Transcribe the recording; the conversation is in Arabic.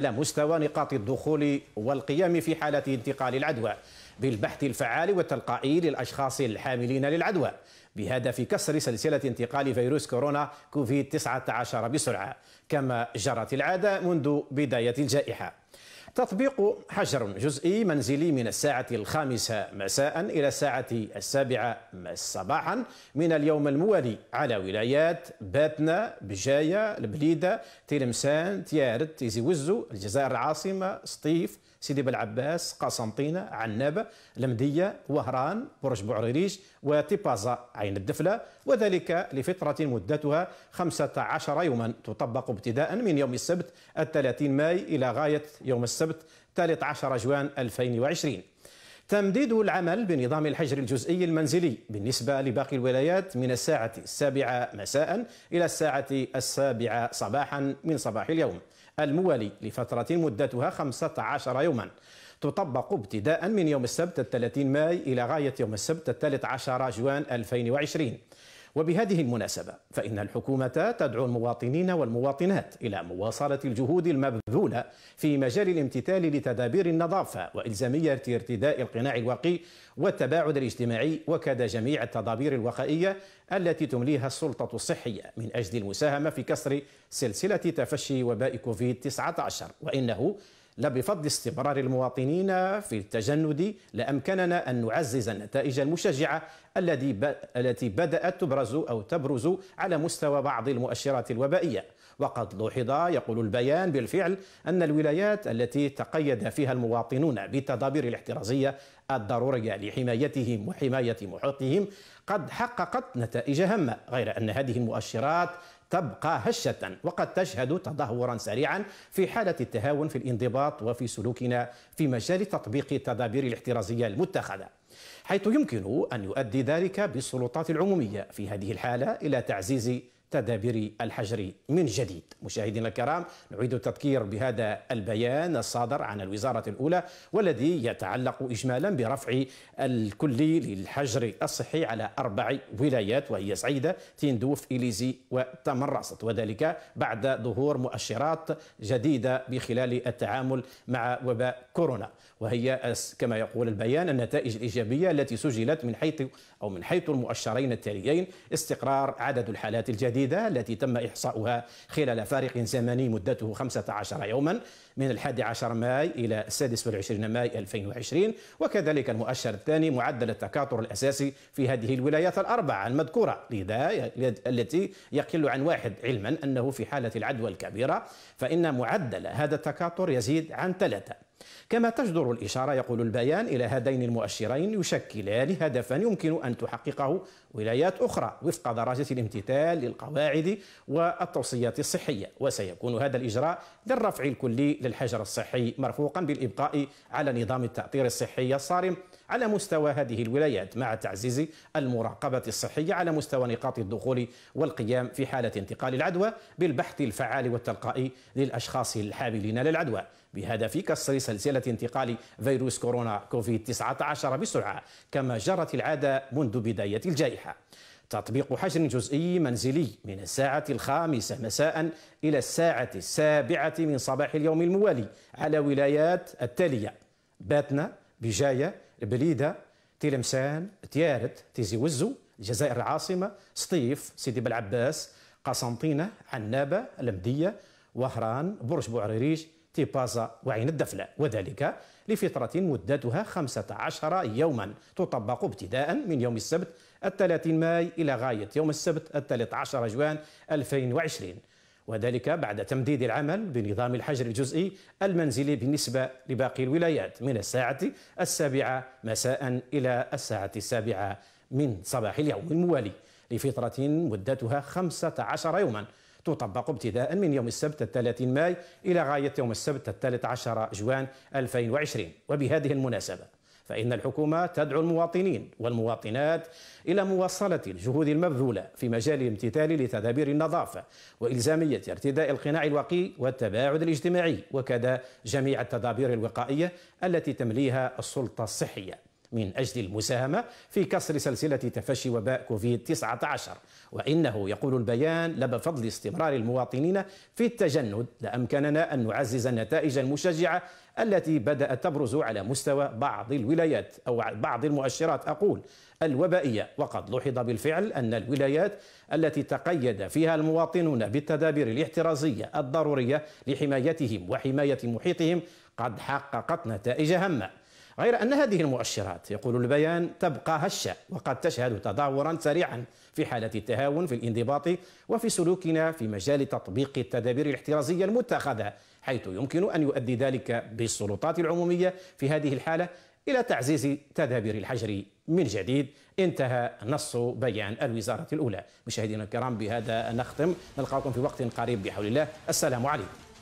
على مستوى نقاط الدخول والقيام في حالة انتقال العدوى بالبحث الفعال والتلقائي للأشخاص الحاملين للعدوى بهدف كسر سلسلة انتقال فيروس كورونا كوفيد 19 بسرعة كما جرت العادة منذ بداية الجائحة تطبيق حجر جزئي منزلي من الساعة الخامسة مساء إلى الساعة السابعة صباحا من اليوم الموالي على ولايات باتنا بجاية البليدة تلمسان تيارت تيزي وزو الجزائر العاصمة سطيف سيدي بلعباس قسنطينة عنابة لمدية وهران برج بوعريريش وتيبازا عين الدفلة وذلك لفترة مدتها 15 يوما تطبق ابتداء من يوم السبت 30 ماي إلى غاية يوم السبت 13 جوان 2020 تمديد العمل بنظام الحجر الجزئي المنزلي بالنسبة لباقي الولايات من الساعة السابعة مساء إلى الساعة السابعة صباحا من صباح اليوم الموالي لفترة مدتها 15 يوما تطبق ابتداء من يوم السبت الثلاثين ماي إلى غاية يوم السبت الثالث عشر جوان 2020 وبهذه المناسبة فإن الحكومة تدعو المواطنين والمواطنات إلى مواصلة الجهود المبذولة في مجال الامتثال لتدابير النظافة وإلزامية ارتداء القناع الواقي والتباعد الاجتماعي وكذا جميع التدابير الوقائية التي تمليها السلطة الصحية من أجل المساهمة في كسر سلسلة تفشي وباء كوفيد 19 وإنه لا بفضل استمرار المواطنين في التجند لأمكننا أن نعزز النتائج المشجعة الذي التي بدأت تبرز أو تبرز على مستوى بعض المؤشرات الوبائية وقد لوحظ يقول البيان بالفعل أن الولايات التي تقيد فيها المواطنون بالتدابير الاحترازية الضرورية لحمايتهم وحماية محيطهم قد حققت نتائج هامة غير أن هذه المؤشرات تبقى هشة وقد تشهد تدهورا سريعا في حالة التهاون في الانضباط وفي سلوكنا في مجال تطبيق التدابير الاحترازية المتخذة حيث يمكن أن يؤدي ذلك بالسلطات العمومية في هذه الحالة إلى تعزيز تدابير الحجر من جديد مشاهدينا الكرام نعيد التذكير بهذا البيان الصادر عن الوزارة الأولى والذي يتعلق إجمالا برفع الكلي للحجر الصحي على أربع ولايات وهي سعيدة تندوف إليزي وتمرست وذلك بعد ظهور مؤشرات جديدة بخلال التعامل مع وباء كورونا وهي كما يقول البيان النتائج الإيجابية التي سجلت من حيث أو من حيث المؤشرين التاليين استقرار عدد الحالات الجديدة الجديدة التي تم إحصاؤها خلال فارق زمني مدته 15 يوما من الحادي عشر ماي إلى 26 ماي 2020 وكذلك المؤشر الثاني معدل التكاثر الأساسي في هذه الولايات الأربعة المذكورة لذا التي يقل عن واحد علما أنه في حالة العدوى الكبيرة فإن معدل هذا التكاثر يزيد عن ثلاثة كما تجدر الإشارة يقول البيان إلى هذين المؤشرين يشكلان هدفا يمكن أن تحققه ولايات أخرى وفق درجة الامتثال للقواعد والتوصيات الصحية وسيكون هذا الإجراء للرفع الكلي للحجر الصحي مرفوقا بالإبقاء على نظام التأطير الصحي الصارم على مستوى هذه الولايات مع تعزيز المراقبة الصحية على مستوى نقاط الدخول والقيام في حالة انتقال العدوى بالبحث الفعال والتلقائي للأشخاص الحاملين للعدوى بهدف كسر سلسلة انتقال فيروس كورونا كوفيد 19 بسرعة كما جرت العادة منذ بداية الجائحة تطبيق حجر جزئي منزلي من الساعة الخامسة مساء إلى الساعة السابعة من صباح اليوم الموالي على ولايات التالية باتنا بجاية بليدة تلمسان تيارت تيزي وزو الجزائر العاصمة سطيف سيدي بلعباس قسنطينة عنابة المدية وهران برج بوعريريش تيبازا وعين الدفلة وذلك لفترة مدتها 15 يوما تطبق ابتداء من يوم السبت الثلاثين ماي إلى غاية يوم السبت الثالث عشر جوان 2020 وذلك بعد تمديد العمل بنظام الحجر الجزئي المنزلي بالنسبة لباقي الولايات من الساعة السابعة مساء إلى الساعة السابعة من صباح اليوم الموالي لفترة مدتها 15 يوما تطبق ابتداء من يوم السبت الثلاثين ماي إلى غاية يوم السبت الثالث عشر جوان 2020 وبهذه المناسبة فإن الحكومة تدعو المواطنين والمواطنات إلى مواصلة الجهود المبذولة في مجال الامتثال لتدابير النظافة وإلزامية ارتداء القناع الوقي والتباعد الاجتماعي وكذا جميع التدابير الوقائية التي تمليها السلطة الصحية من أجل المساهمة في كسر سلسلة تفشي وباء كوفيد-19 وإنه يقول البيان لبفضل استمرار المواطنين في التجند لأمكننا أن نعزز النتائج المشجعة التي بدأت تبرز على مستوى بعض الولايات أو بعض المؤشرات أقول الوبائية وقد لوحظ بالفعل أن الولايات التي تقيد فيها المواطنون بالتدابير الاحترازية الضرورية لحمايتهم وحماية محيطهم قد حققت نتائج هامة غير أن هذه المؤشرات يقول البيان تبقى هشة وقد تشهد تدهورا سريعا في حالة التهاون في الانضباط وفي سلوكنا في مجال تطبيق التدابير الاحترازية المتخذة حيث يمكن أن يؤدي ذلك بالسلطات العمومية في هذه الحالة إلى تعزيز تدابير الحجر من جديد انتهى نص بيان الوزارة الأولى مشاهدينا الكرام بهذا نختم نلقاكم في وقت قريب بحول الله السلام عليكم